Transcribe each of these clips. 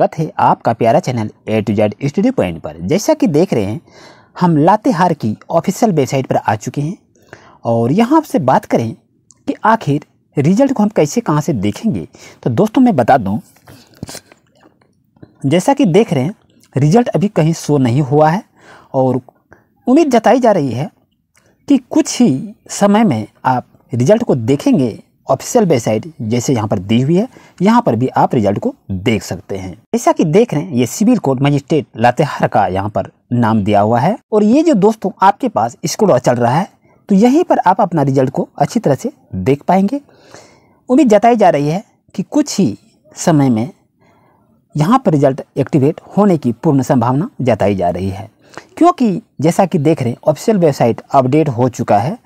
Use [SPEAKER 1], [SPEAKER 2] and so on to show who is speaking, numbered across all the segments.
[SPEAKER 1] स्वागत है आपका प्यारा channel A to Z studio point पर जैसा कि देख रहे हैं हम लातेहार की ऑफिशियल वेबसाइट पर आ चुके हैं और यहां आपसे बात करें कि आखिर रिजल्ट को हम कैसे कहाँ से देखेंगे तो दोस्तों मैं बता दूं जैसा कि देख रहे हैं रिजल्ट अभी कहीं शो नहीं हुआ है और उम्मीद जताई जा रही है कि कुछ ही समय में आप रिजल्ट को देखेंगे ऑफिशियल वेबसाइट जैसे यहाँ पर दी हुई है यहाँ पर भी आप रिजल्ट को देख सकते हैं जैसा कि देख रहे हैं ये सिविल कोर्ट मजिस्ट्रेट लातेहार का यहाँ पर नाम दिया हुआ है और ये जो दोस्तों आपके पास स्कूल चल रहा है तो यहीं पर आप अपना रिजल्ट को अच्छी तरह से देख पाएंगे उम्मीद जताई जा रही है कि कुछ ही समय में यहाँ पर रिजल्ट एक्टिवेट होने की पूर्ण संभावना जताई जा रही है क्योंकि जैसा कि देख रहे हैं ऑफिशियल वेबसाइट अपडेट हो चुका है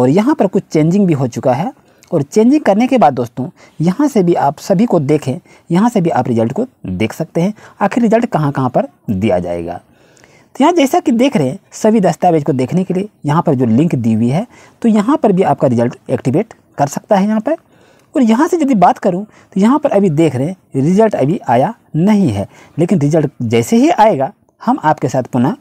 [SPEAKER 1] और यहाँ पर कुछ चेंजिंग भी हो चुका है और चेंजिंग करने के बाद दोस्तों यहाँ से भी आप सभी को देखें यहाँ से भी आप रिजल्ट को देख सकते हैं आखिर रिजल्ट कहाँ कहाँ पर दिया जाएगा तो यहाँ जैसा कि देख रहे हैं सभी दस्तावेज को देखने के लिए यहाँ पर जो लिंक दी हुई है तो यहाँ पर भी आपका रिजल्ट एक्टिवेट कर सकता है यहाँ पर और यहाँ से यदि बात करूँ तो यहाँ पर अभी देख रहे हैं रिजल्ट अभी आया नहीं है लेकिन रिजल्ट जैसे ही आएगा हम आपके साथ पुनः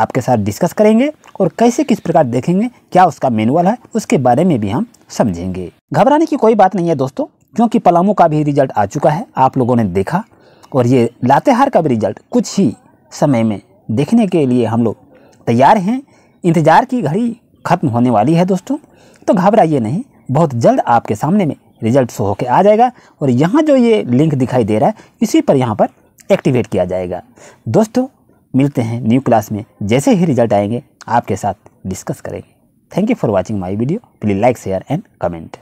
[SPEAKER 1] आपके साथ डिस्कस करेंगे और कैसे किस प्रकार देखेंगे क्या उसका मैनुअल है उसके बारे में भी हम समझेंगे घबराने की कोई बात नहीं है दोस्तों क्योंकि पलामू का भी रिजल्ट आ चुका है आप लोगों ने देखा और ये लातेहार का भी रिजल्ट कुछ ही समय में देखने के लिए हम लोग तैयार हैं इंतज़ार की घड़ी खत्म होने वाली है दोस्तों तो घबराइए नहीं बहुत जल्द आपके सामने में रिजल्ट शो होकर आ जाएगा और यहाँ जो ये लिंक दिखाई दे रहा है इसी पर यहाँ पर एक्टिवेट किया जाएगा दोस्तों मिलते हैं न्यू क्लास में जैसे ही रिजल्ट आएंगे आपके साथ डिस्कस करेंगे thank you for watching my video please like share and comment